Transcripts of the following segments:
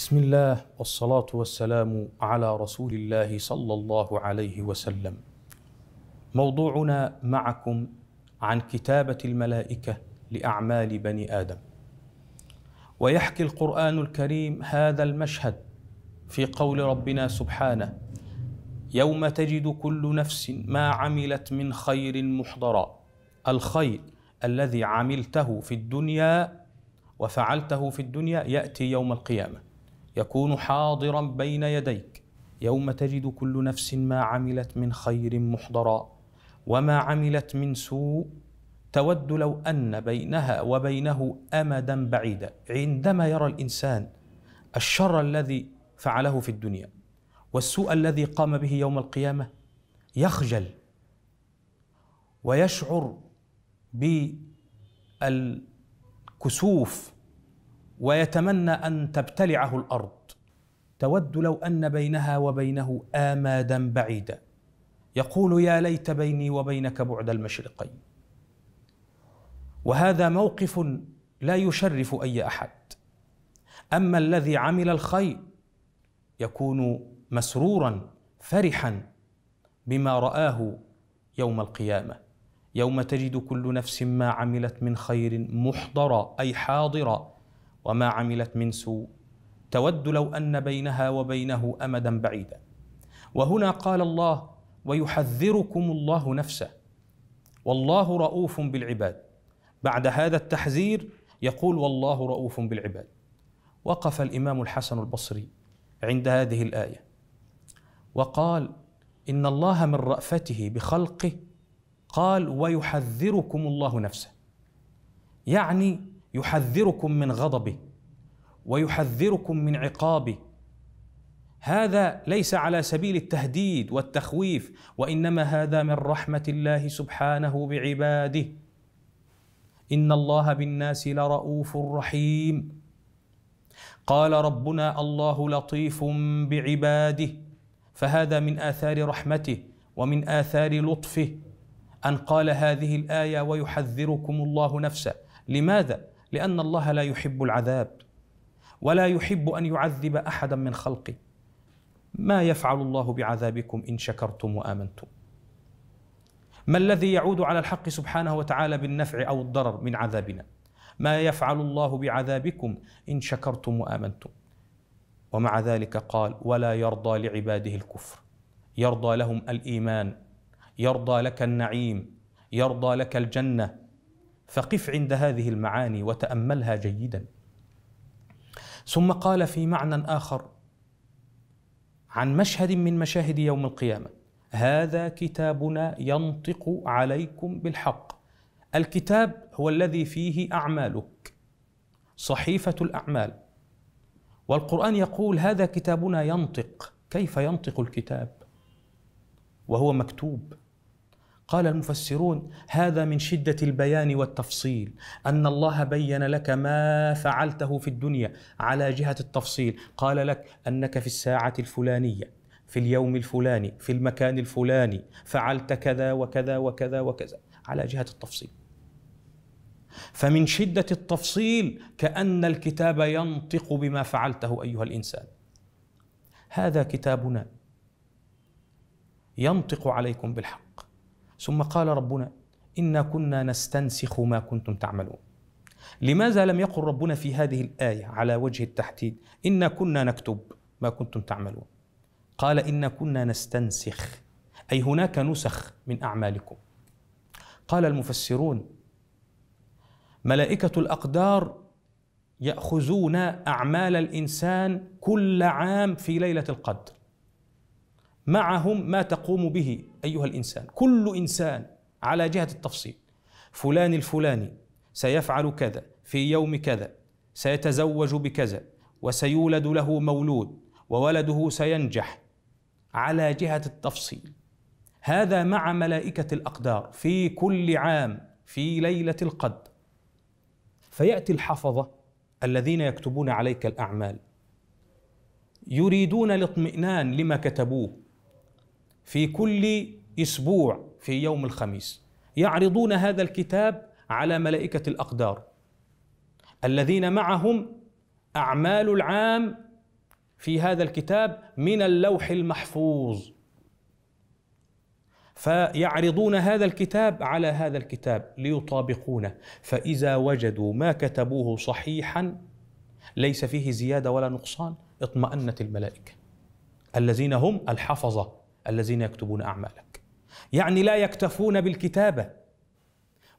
بسم الله والصلاة والسلام على رسول الله صلى الله عليه وسلم. موضوعنا معكم عن كتابة الملائكة لأعمال بني آدم. ويحكي القرآن الكريم هذا المشهد في قول ربنا سبحانه: يوم تجد كل نفس ما عملت من خير محضرا. الخير الذي عملته في الدنيا وفعلته في الدنيا يأتي يوم القيامة. يكون حاضرا بين يديك يوم تجد كل نفس ما عملت من خير محضرا وما عملت من سوء تود لو ان بينها وبينه امدا بعيدا عندما يرى الانسان الشر الذي فعله في الدنيا والسوء الذي قام به يوم القيامه يخجل ويشعر بالكسوف ويتمنى ان تبتلعه الارض تود لو ان بينها وبينه امادا بعيدا يقول يا ليت بيني وبينك بعد المشرقين وهذا موقف لا يشرف اي احد اما الذي عمل الخير يكون مسرورا فرحا بما راه يوم القيامه يوم تجد كل نفس ما عملت من خير محضرا اي حاضرا وما عملت من سوء تود لو ان بينها وبينه امدا بعيدا وهنا قال الله ويحذركم الله نفسه والله رؤوف بالعباد بعد هذا التحذير يقول والله رؤوف بالعباد وقف الامام الحسن البصري عند هذه الايه وقال ان الله من رافته بخلقه قال ويحذركم الله نفسه يعني يحذركم من غضبه ويحذركم من عقابه هذا ليس على سبيل التهديد والتخويف وانما هذا من رحمه الله سبحانه بعباده ان الله بالناس لرؤوف رحيم قال ربنا الله لطيف بعباده فهذا من اثار رحمته ومن اثار لطفه ان قال هذه الايه ويحذركم الله نفسه لماذا لان الله لا يحب العذاب ولا يحب ان يعذب احدا من خلقه ما يفعل الله بعذابكم ان شكرتم وامنتم ما الذي يعود على الحق سبحانه وتعالى بالنفع او الضرر من عذابنا ما يفعل الله بعذابكم ان شكرتم وامنتم ومع ذلك قال ولا يرضى لعباده الكفر يرضى لهم الايمان يرضى لك النعيم يرضى لك الجنه فقف عند هذه المعاني وتاملها جيدا ثم قال في معنى اخر عن مشهد من مشاهد يوم القيامه هذا كتابنا ينطق عليكم بالحق الكتاب هو الذي فيه اعمالك صحيفه الاعمال والقران يقول هذا كتابنا ينطق كيف ينطق الكتاب وهو مكتوب قال المفسرون هذا من شده البيان والتفصيل ان الله بين لك ما فعلته في الدنيا على جهه التفصيل قال لك انك في الساعه الفلانيه في اليوم الفلاني في المكان الفلاني فعلت كذا وكذا وكذا وكذا على جهه التفصيل فمن شده التفصيل كان الكتاب ينطق بما فعلته ايها الانسان هذا كتابنا ينطق عليكم بالحق ثم قال ربنا إنا كنا نستنسخ ما كنتم تعملون لماذا لم يقل ربنا في هذه الآية على وجه التحديد إنا كنا نكتب ما كنتم تعملون قال إنا كنا نستنسخ أي هناك نسخ من أعمالكم قال المفسرون ملائكة الأقدار يأخذون أعمال الإنسان كل عام في ليلة القدر معهم ما تقوم به ايها الانسان كل انسان على جهه التفصيل فلان الفلاني سيفعل كذا في يوم كذا سيتزوج بكذا وسيولد له مولود وولده سينجح على جهه التفصيل هذا مع ملائكه الاقدار في كل عام في ليله القدر فياتي الحفظه الذين يكتبون عليك الاعمال يريدون الاطمئنان لما كتبوه في كل اسبوع في يوم الخميس يعرضون هذا الكتاب على ملائكه الاقدار الذين معهم اعمال العام في هذا الكتاب من اللوح المحفوظ فيعرضون هذا الكتاب على هذا الكتاب ليطابقونه فاذا وجدوا ما كتبوه صحيحا ليس فيه زياده ولا نقصان اطمأنت الملائكه الذين هم الحفظه الذين يكتبون اعمالك يعني لا يكتفون بالكتابه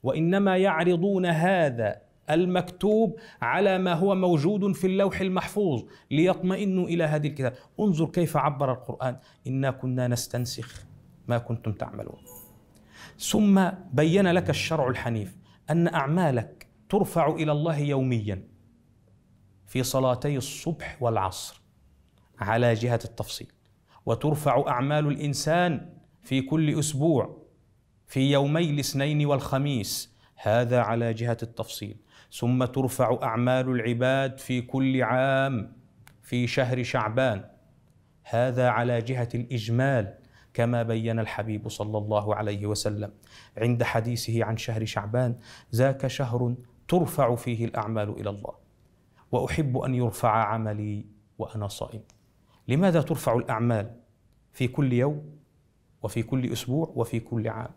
وانما يعرضون هذا المكتوب على ما هو موجود في اللوح المحفوظ ليطمئنوا الى هذه الكتابه انظر كيف عبر القران انا كنا نستنسخ ما كنتم تعملون ثم بين لك الشرع الحنيف ان اعمالك ترفع الى الله يوميا في صلاتي الصبح والعصر على جهه التفصيل وترفع اعمال الانسان في كل اسبوع في يومي الاثنين والخميس هذا على جهه التفصيل ثم ترفع اعمال العباد في كل عام في شهر شعبان هذا على جهه الاجمال كما بين الحبيب صلى الله عليه وسلم عند حديثه عن شهر شعبان ذاك شهر ترفع فيه الاعمال الى الله واحب ان يرفع عملي وانا صائم لماذا ترفع الأعمال في كل يوم وفي كل أسبوع وفي كل عام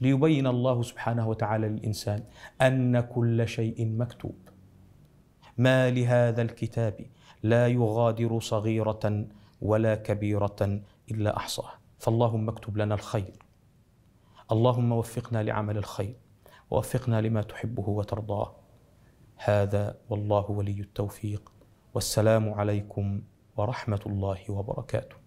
ليبين الله سبحانه وتعالى للإنسان أن كل شيء مكتوب ما لهذا الكتاب لا يغادر صغيرة ولا كبيرة إلا أحصاها فاللهم اكتب لنا الخير اللهم وفقنا لعمل الخير ووفقنا لما تحبه وترضاه هذا والله ولي التوفيق والسلام عليكم ورحمه الله وبركاته